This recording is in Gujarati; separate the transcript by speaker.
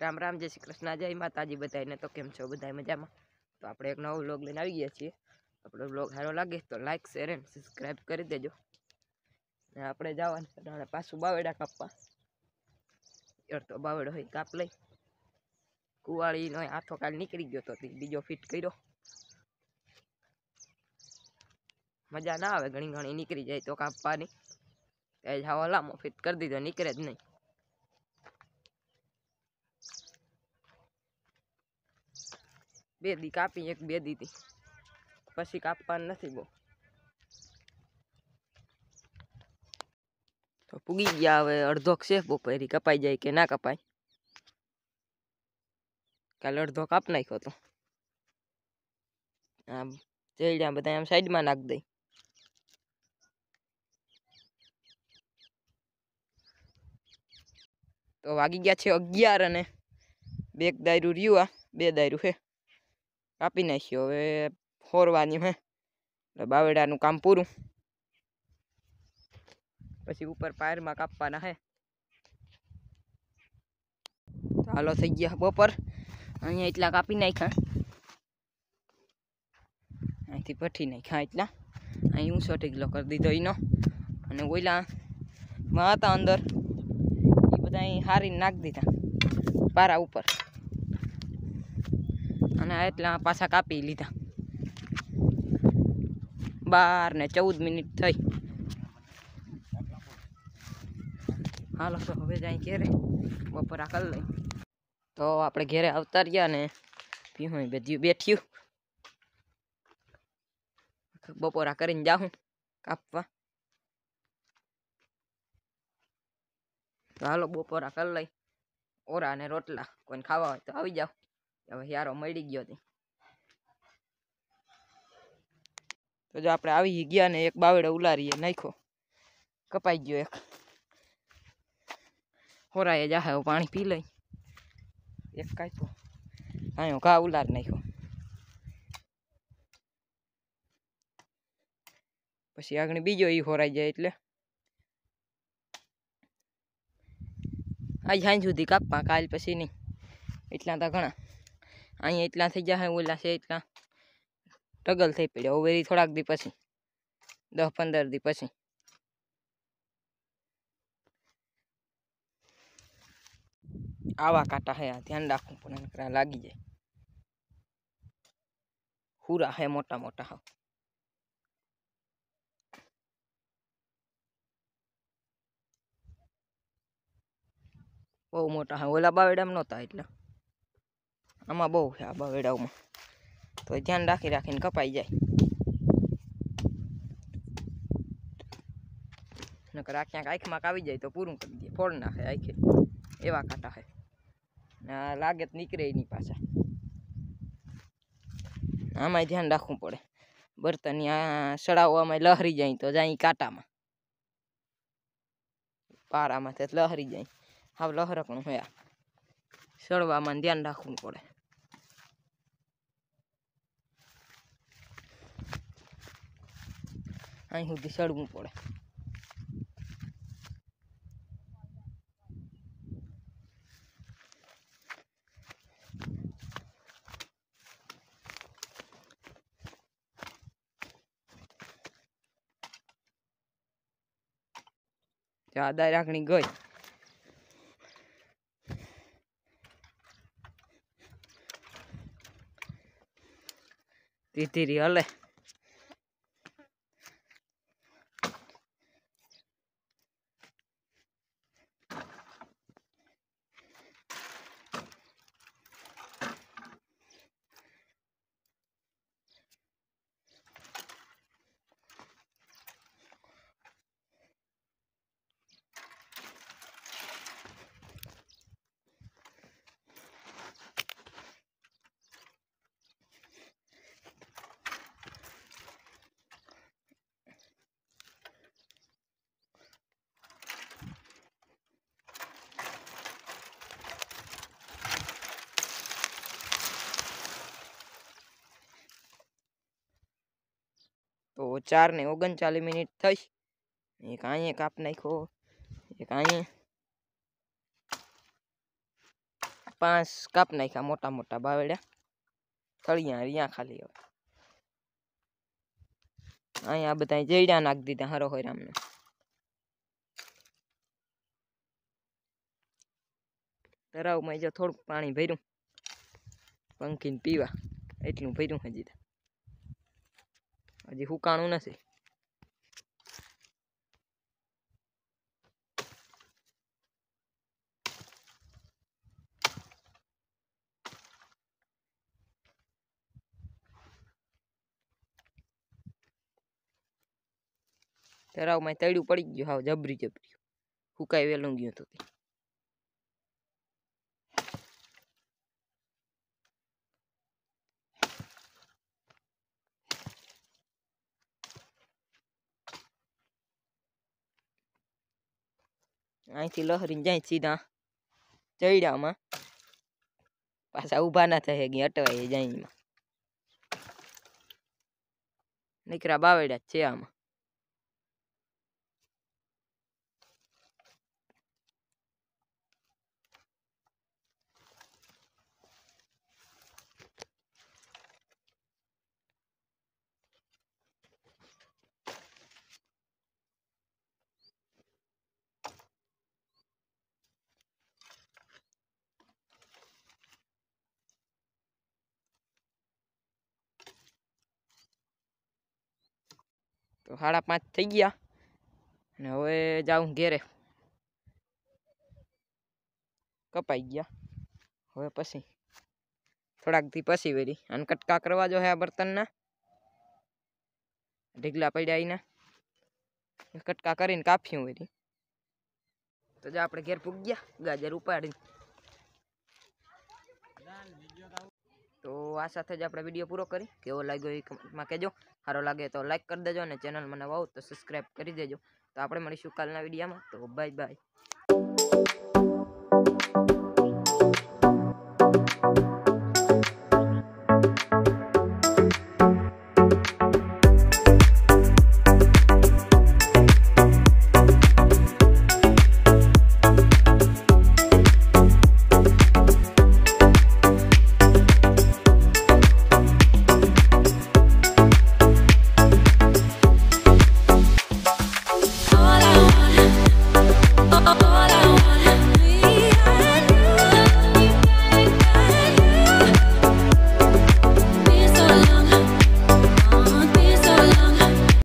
Speaker 1: રામ રામ જય શ્રી કૃષ્ણ જય માતાજી બધાને તો કેમ છો બધા મજામાં તો આપણે એક નવો વ્લોગ લઈને આવી ગયા છીએ આપણો વ્લોગ સારો લાગે તો લાઇક શેર એન્ડ સબસ્ક્રાઈબ કરી દેજો ને આપણે જવાનું પાછું બાવેડા કાપવા તો બાવેડો હોય કાપ લઈ કુવાળીનો આથો કાલ નીકળી ગયો તો બીજો ફિટ કર્યો મજા ના આવે ઘણી ઘણી નીકળી જાય તો કાપવાની એ જાવ લાંબો ફિટ કરી દીધો નીકળે જ નહીં બે દી કાપી એક બે દીધી પછી કાપવાનું નથી બહુ તો પૂગી ગયા હવે અડધો છે બપોરી કપાઈ જાય કે ના કપાય કાલે અડધો કાપ નાખ્યો તો આમ ચેડ્યા બધા આમ સાઈડમાં નાખી દઈ તો વાગી ગયા છે અગિયાર અને બે દાયરું રહ્યું આ બે દાયરું છે કાપી નાખ્યો હવે ફોરવાની મેં એટલે બાવડાનું કામ પૂરું પછી ઉપર પાયરમાં કાપવાના હે હાલો થઈ ગયા બપોર અહીંયા એટલા કાપી નાખ્યા અહીંથી પઠી નાખ્યા એટલા અહીં ઊંચો ટીકલો કરી દીધો એનો અને ઓઈલા માં હતા અંદર એ બધા અહીં હારીને નાખી દીધા પારા ઉપર અને એટલા પાછા કાપી લીધા બાર ને ચૌદ મિનિટ થઈ હાલો તો હવે જાય ઘેરે બપોર આ કરી લઈ તો આપણે ઘેરે આવતા રહ્યા ને પીવું બધું બેઠ્યું બપોરા કરીને જાઉં કાપવા તો હાલો બપોરા કરી લઈ ઓરા અને રોટલા કોઈને ખાવા હોય તો આવી જાઓ હવે યારો મળી ગયો તો જો આપણે આવી ગયા ને એક બાવડે ઉલારીએ નાખ્યો કપાઈ ગયો એક હોરાએ જાહે પાણી પી લઈ એક કાપ્યો અહીંયા ઘા ઉલાર નાખ્યો પછી આગળ બીજો ઈ હોરાઈ જાય એટલે આજ સાંજ સુધી કાપવા કાલ પછી નહીં એટલા તો ઘણા અહીંયા એટલા થઈ જશે ઓલા છે એટલા ટગલ થઈ પડ્યા હવે થોડાક દી પછી દસ પંદર દી પછી આવા કાંટા હે ધ્યાન રાખવું પણ નકરા લાગી જાય હુરા હે મોટા મોટા હા બહુ મોટા હા ઓલા બાવેડામાં નહોતા એટલા આમાં બહુ છે આ બવેડાઓમાં તો ધ્યાન રાખી રાખીને કપાઈ જાય નકર આ ક્યાંક આંખમાં આવી જાય તો પૂરું કરી દે ફોડ નાખે આંખે એવા કાંટા છે લાગે તો નીકળે એની પાછા આમાંય ધ્યાન રાખવું પડે બર્તન સડાવવામાં લહરી જાય તો જાય કાંટામાં પારામાં લહરી જાય હાવ લહરકણું હોય સડવામાં ધ્યાન રાખવું પડે અહીં સુધી સડવું પડે આદા રાખણી ગઈ ધીરે ધીરે હલે ઓ ચાર ને ઓગણચાલીસ મિનિટ થઈ એક અહીંયા કાપ નાખો એક અહીંયા પાંચ કાપ નાખ્યા મોટા મોટા બાવેડ્યા થળિયા રિયા ખાલી હવે અહીંયા બધા જઈડા નાખ દીધા હરો હોય રામને તરાવમાં જો થોડુંક પાણી ભર્યું પંખીને પીવા એટલું ભર્યું હજી હજી હુકાણું નથી તરાવમાં તળ્યું પડી ગયું હા જબરી જબરી હુકાઈ વેલું ગયું હતું અહીંથી લહરીને જાય સીધા ચૈડામાં પાછા ઉભા ના થાય ગઈ અટવાય જાયમાં નીકળા બાવડ્યા છે આમાં તો 5:30 થઈ ગયા અને હવે જાવું ઘેર કપાઈ ગયા હવે પછી થોડાક થી પછી વરી અન કટકા કરવા જો હે આ બર્તનના દેગલા પડ્યા આйна કટકા કરીને કાફી વરી તો જા આપણે ઘેર ભુગ ગયા ગાજર ઉપાડી આ સાથે જ આપણે વિડીયો પૂરો કરી કેવો લાગ્યો એ કમેન્ટમાં કહેજો સારો લાગે તો લાઇક કરી દેજો અને ચેનલ મને વાવ તો સબસ્ક્રાઈબ કરી દેજો તો આપણે મળીશું કાલના વિડીયામાં તો બાય બાય